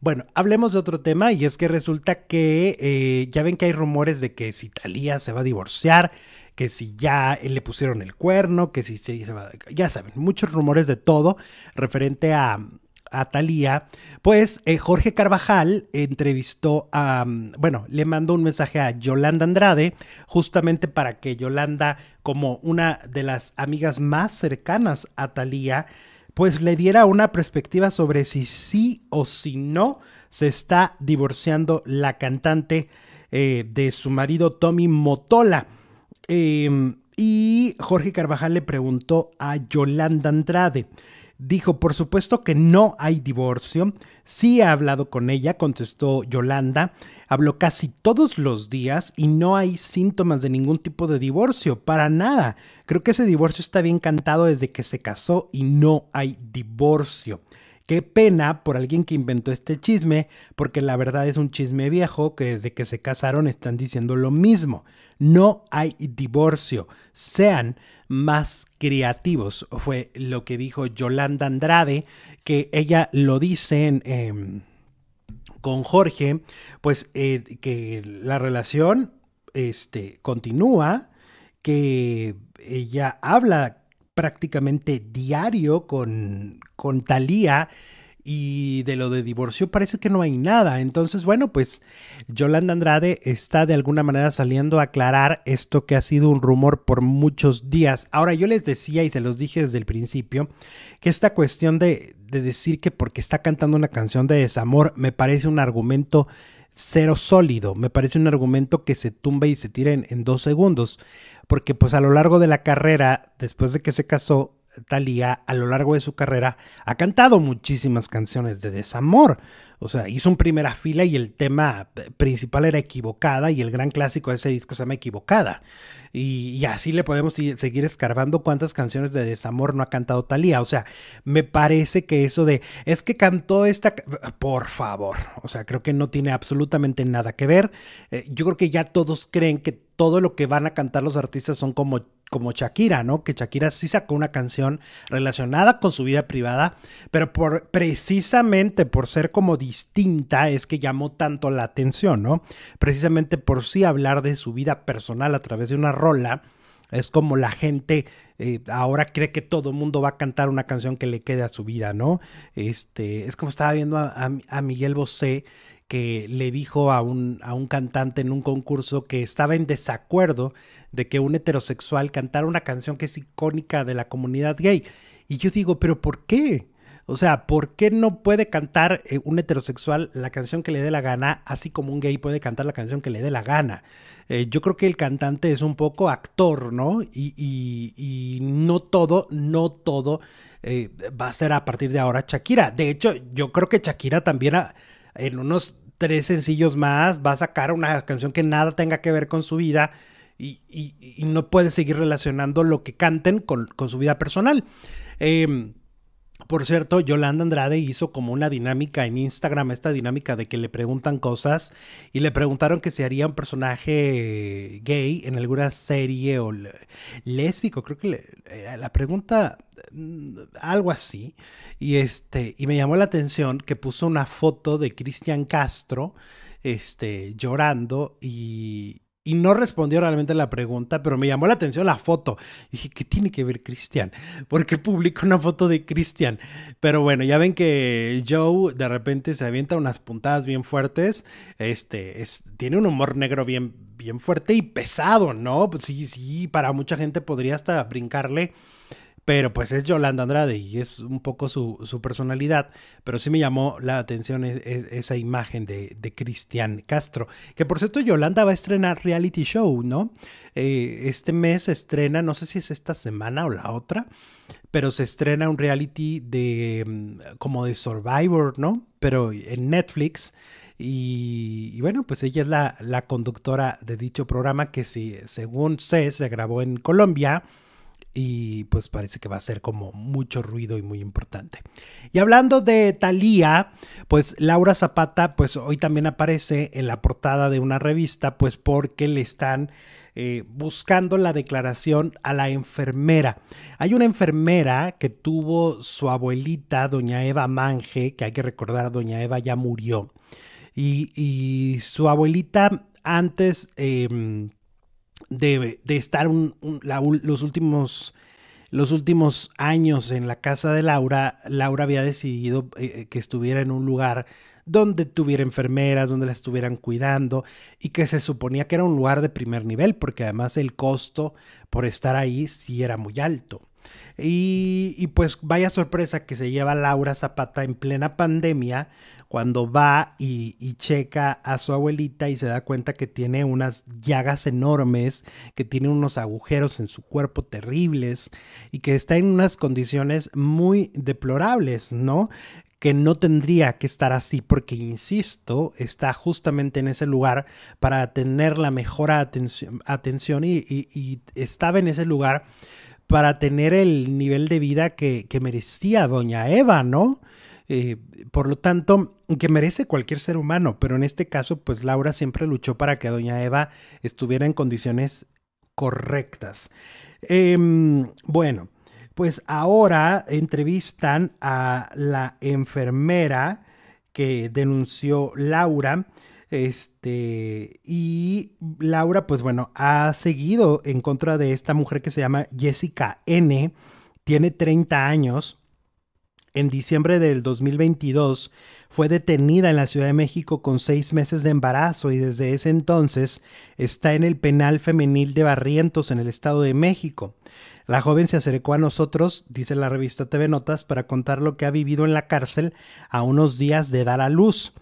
Bueno, hablemos de otro tema y es que resulta que eh, ya ven que hay rumores de que si Talía se va a divorciar, que si ya le pusieron el cuerno, que si se, va, ya saben, muchos rumores de todo referente a, Thalía. Talía, pues eh, Jorge Carvajal entrevistó a, bueno, le mandó un mensaje a Yolanda Andrade, justamente para que Yolanda, como una de las amigas más cercanas a Talía, pues le diera una perspectiva sobre si sí o si no se está divorciando la cantante eh, de su marido Tommy Motola. Em, y Jorge Carvajal le preguntó a Yolanda Andrade. Dijo, por supuesto que no hay divorcio. Sí ha hablado con ella, contestó Yolanda. Habló casi todos los días y no hay síntomas de ningún tipo de divorcio, para nada. Creo que ese divorcio está bien cantado desde que se casó y no hay divorcio. Qué pena por alguien que inventó este chisme, porque la verdad es un chisme viejo que desde que se casaron están diciendo lo mismo. No hay divorcio. Sean más creativos, fue lo que dijo Yolanda Andrade, que ella lo dice em, con Jorge, pues eh, que la relación este, continúa, que ella habla prácticamente diario con, con talía y de lo de divorcio parece que no hay nada. Entonces, bueno, pues Yolanda Andrade está de alguna manera saliendo a aclarar esto que ha sido un rumor por muchos días. Ahora, yo les decía y se los dije desde el principio que esta cuestión de, decir que porque está cantando una canción de desamor me parece un argumento cero sólido, me parece un argumento que se tumba y se tira en, en dos segundos porque pues a lo largo de la carrera, después de que se casó, Talía a lo largo de su carrera ha cantado muchísimas canciones de desamor. O sea, hizo un primera fila y el tema eh, principal era Equivocada y el gran clásico de ese disco se llama Equivocada. Y, así le podemos seguir escarbando cuántas canciones de desamor no ha cantado Talía. O sea, me parece que eso de es que cantó esta... Por favor. O sea, creo que no tiene absolutamente nada que ver. Eh, yo creo que ya todos creen que todo lo que van a cantar los artistas son como, como Shakira, ¿no? Que Shakira sí sacó una canción relacionada con su vida privada, pero precisamente por ser como distinta es que llamó tanto la atención, ¿no? Precisamente por sí hablar de su vida personal a través de una rola. Es como la gente eh, ahora cree que todo el mundo va a cantar una canción que le quede a su vida, ¿no? Este, es como estaba viendo a, a Miguel Bosé que le dijo a un, cantante en un concurso que estaba en desacuerdo de que un heterosexual cantara una canción que es icónica de la comunidad gay. Y yo digo, pero ¿por qué? O sea, ¿por qué no puede cantar eh, un heterosexual la canción que le dé la gana, así como un gay puede cantar la canción que le dé la gana? Eh, yo creo que el cantante es un poco actor, ¿no? Y, no todo, no todo eh, va a ser a partir de ahora Shakira. De hecho, yo creo que Shakira también ha, en unos tres sencillos más va a sacar una canción que nada tenga que ver con su vida y, no puede seguir relacionando lo que canten con, su vida personal. Eh, por cierto, Yolanda Andrade hizo como una dinámica en Instagram, esta dinámica de que le preguntan cosas y le preguntaron que se haría un personaje gay en alguna serie o lésbico, creo que eh, la pregunta mm, algo así y este y me llamó la atención que puso una foto de Cristian Castro este llorando y y no respondió realmente la pregunta, pero me llamó la atención la foto. dije, ¿qué tiene que ver Cristian? ¿Por qué publicó una foto de Cristian. Pero bueno, ya ven que Joe de repente se avienta unas puntadas bien fuertes. Este, es, tiene un humor negro bien, bien fuerte y pesado, ¿no? Pues sí, sí, para mucha gente podría hasta brincarle pero pues es Yolanda Andrade y es un poco su, su personalidad, pero sí me llamó la atención e-, e-, esa imagen de, de Cristian Castro, que por cierto Yolanda va a estrenar reality show, ¿no? Eh, este mes se estrena, no sé si es esta semana o la otra, pero se estrena un reality de mm, como de Survivor, ¿no? Pero en Netflix. Y, bueno, pues ella es la, la, conductora de dicho programa que si, según sé, se grabó en Colombia y pues parece que va a ser como mucho ruido y muy importante. Y hablando de Thalía, pues Laura Zapata pues hoy también aparece en la portada de una revista pues porque le están eh, buscando la declaración a la enfermera. Hay una enfermera que tuvo su abuelita, doña Eva Manje, que hay que recordar, doña Eva ya murió. Y, su abuelita antes em, de, de estar los últimos los últimos años en la casa de Laura, Laura había decidido eh, eh, que estuviera en un lugar donde tuviera enfermeras, donde la estuvieran cuidando y que se suponía que era un lugar de primer nivel, porque además el costo por estar ahí sí era muy alto. Y, y pues vaya sorpresa que se lleva Laura Zapata en plena pandemia cuando va y, checa a su abuelita y se da cuenta que tiene unas llagas enormes, que tiene unos agujeros en su cuerpo terribles y que está en unas condiciones muy deplorables, ¿no? que no tendría que estar así porque, insisto, está justamente en ese lugar para tener la mejor atención, y, estaba en ese lugar para tener el nivel de vida que merecía doña Eva, ¿no? Eh, por lo tanto, que merece cualquier ser humano, pero en este caso, pues Laura siempre luchó para que doña Eva estuviera en condiciones correctas. Em, bueno, pues ahora entrevistan a la enfermera que denunció Laura. Este, y Laura, pues bueno, ha seguido en contra de esta mujer que se llama Jessica N. Tiene 30 años en diciembre del 2022, fue detenida en la Ciudad de México con seis meses de embarazo y desde ese entonces está en el penal femenil de Barrientos en el Estado de México. La joven se acercó a nosotros, dice la revista TV Notas, para contar lo que ha vivido en la cárcel a unos días de dar a luz.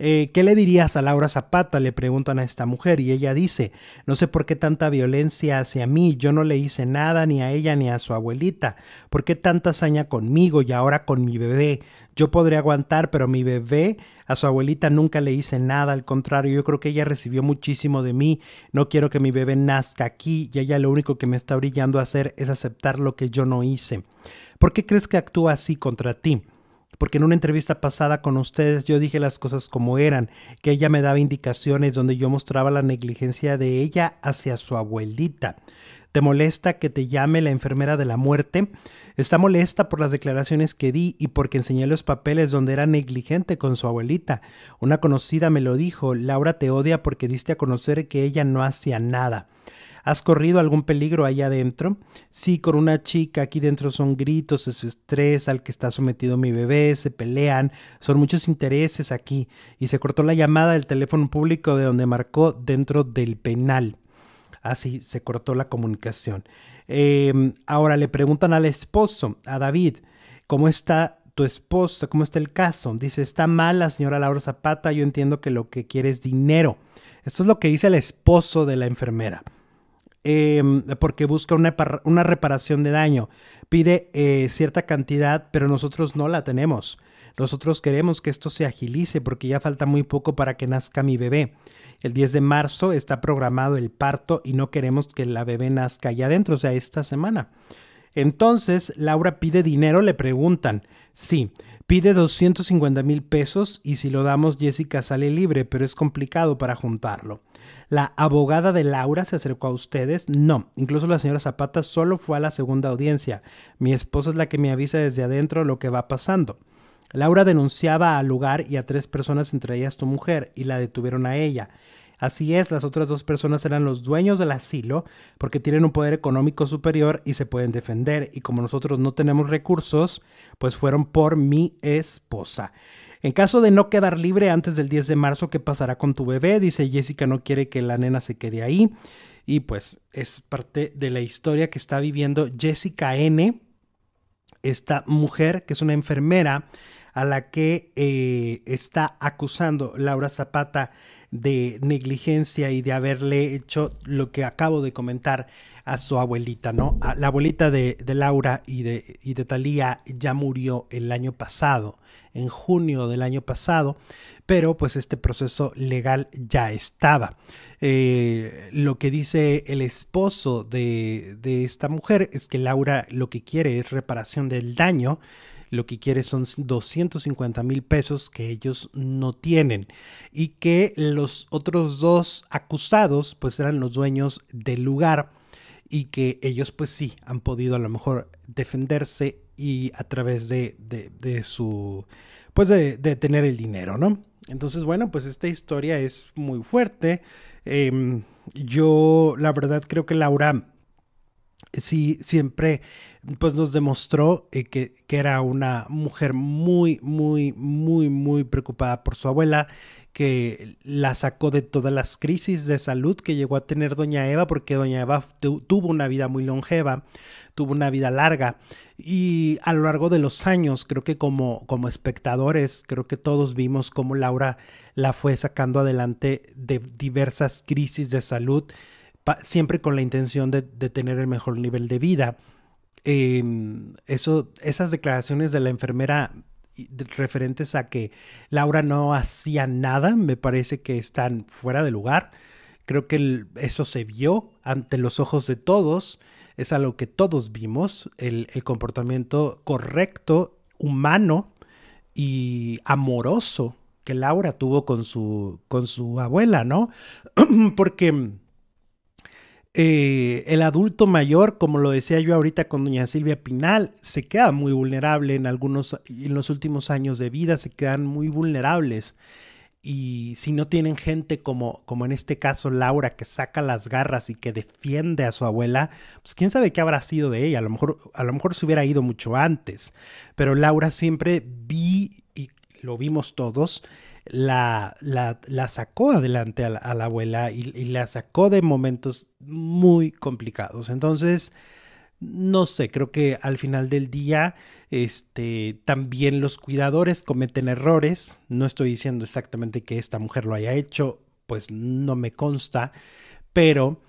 Eh, ¿Qué le dirías a Laura Zapata? Le preguntan a esta mujer y ella dice, no sé por qué tanta violencia hacia mí, yo no le hice nada ni a ella ni a su abuelita, ¿por qué tanta hazaña conmigo y ahora con mi bebé? Yo podría aguantar, pero mi bebé, a su abuelita nunca le hice nada, al contrario, yo creo que ella recibió muchísimo de mí, no quiero que mi bebé nazca aquí y ella lo único que me está brillando a hacer es aceptar lo que yo no hice. ¿Por qué crees que actúa así contra ti? porque en una entrevista pasada con ustedes yo dije las cosas como eran, que ella me daba indicaciones donde yo mostraba la negligencia de ella hacia su abuelita. ¿Te molesta que te llame la enfermera de la muerte? Está molesta por las declaraciones que di y porque enseñé los papeles donde era negligente con su abuelita. Una conocida me lo dijo, Laura te odia porque diste a conocer que ella no hacía nada. ¿Has corrido algún peligro ahí adentro? Sí, con una chica, aquí dentro son gritos, es estrés al que está sometido mi bebé, se pelean, son muchos intereses aquí. Y se cortó la llamada del teléfono público de donde marcó dentro del penal. Así ah, se cortó la comunicación. Em, ahora le preguntan al esposo, a David, ¿cómo está tu esposa, ¿cómo está el caso? Dice, está mal la señora Laura Zapata, yo entiendo que lo que quiere es dinero. Esto es lo que dice el esposo de la enfermera. Em, porque busca una, una, reparación de daño. Pide eh, cierta cantidad, pero nosotros no la tenemos. Nosotros queremos que esto se agilice porque ya falta muy poco para que nazca mi bebé. El 10 de marzo está programado el parto y no queremos que la bebé nazca allá adentro, o sea, esta semana. Entonces, Laura pide dinero, le preguntan. Sí, Pide 250 mil pesos y si lo damos Jessica sale libre, pero es complicado para juntarlo. La abogada de Laura se acercó a ustedes. No, incluso la señora Zapata solo fue a la segunda audiencia. Mi esposa es la que me avisa desde adentro lo que va pasando. Laura denunciaba al lugar y a tres personas, entre ellas tu mujer, y la detuvieron a ella. Así es, las otras dos personas eran los dueños del asilo porque tienen un poder económico superior y se pueden defender. Y como nosotros no tenemos recursos, pues fueron por mi esposa. En caso de no quedar libre antes del 10 de marzo, ¿qué pasará con tu bebé? Dice Jessica, no quiere que la nena se quede ahí. Y pues es parte de la historia que está viviendo Jessica N., esta mujer que es una enfermera a la que eh, está acusando Laura Zapata de negligencia y de haberle hecho lo que acabo de comentar a su abuelita, ¿no? A la abuelita de, Laura y de, y de Talía ya murió el año pasado, en junio del año pasado, pero pues este proceso legal ya estaba. Eh, lo que dice el esposo de, de esta mujer es que Laura lo que quiere es reparación del daño lo que quiere son 250 mil pesos que ellos no tienen y que los otros dos acusados pues eran los dueños del lugar y que ellos pues sí han podido a lo mejor defenderse y a través de, su pues de, tener el dinero, ¿no? Entonces bueno pues esta historia es muy fuerte. Em, yo la verdad creo que Laura sí siempre pues nos demostró eh, que, era una mujer muy, muy, muy, muy preocupada por su abuela, que la sacó de todas las crisis de salud que llegó a tener doña Eva, porque doña Eva tuvo una vida muy longeva, tuvo una vida larga, y a lo largo de los años, creo que como, como espectadores, creo que todos vimos cómo Laura la fue sacando adelante de diversas crisis de salud, siempre con la intención de, tener el mejor nivel de vida. Em, eso, esas declaraciones de la enfermera referentes a que Laura no hacía nada, me parece que están fuera de lugar. Creo que eso se vio ante los ojos de todos, es algo que todos vimos, el, el comportamiento correcto, humano y amoroso que Laura tuvo con su, con su abuela, ¿no? Porque eh, el adulto mayor, como lo decía yo ahorita con doña Silvia Pinal, se queda muy vulnerable en algunos, en los últimos años de vida, se quedan muy vulnerables. Y si no tienen gente como, como en este caso Laura, que saca las garras y que defiende a su abuela, pues quién sabe qué habrá sido de ella. A lo mejor, a lo mejor se hubiera ido mucho antes. Pero Laura siempre vi, y lo vimos todos, la, la, sacó adelante a la, abuela y, y, la sacó de momentos muy complicados. Entonces, no sé, creo que al final del día, este, también los cuidadores cometen errores. No estoy diciendo exactamente que esta mujer lo haya hecho, pues no me consta, pero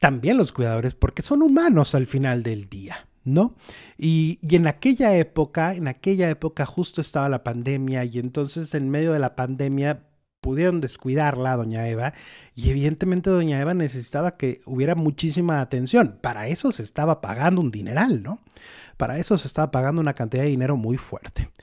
también los cuidadores, porque son humanos al final del día. ¿no? Y, en aquella época, en aquella época justo estaba la pandemia y entonces en medio de la pandemia pudieron descuidarla doña Eva y evidentemente doña Eva necesitaba que hubiera muchísima atención. Para eso se estaba pagando un dineral, ¿no? Para eso se estaba pagando una cantidad de dinero muy fuerte.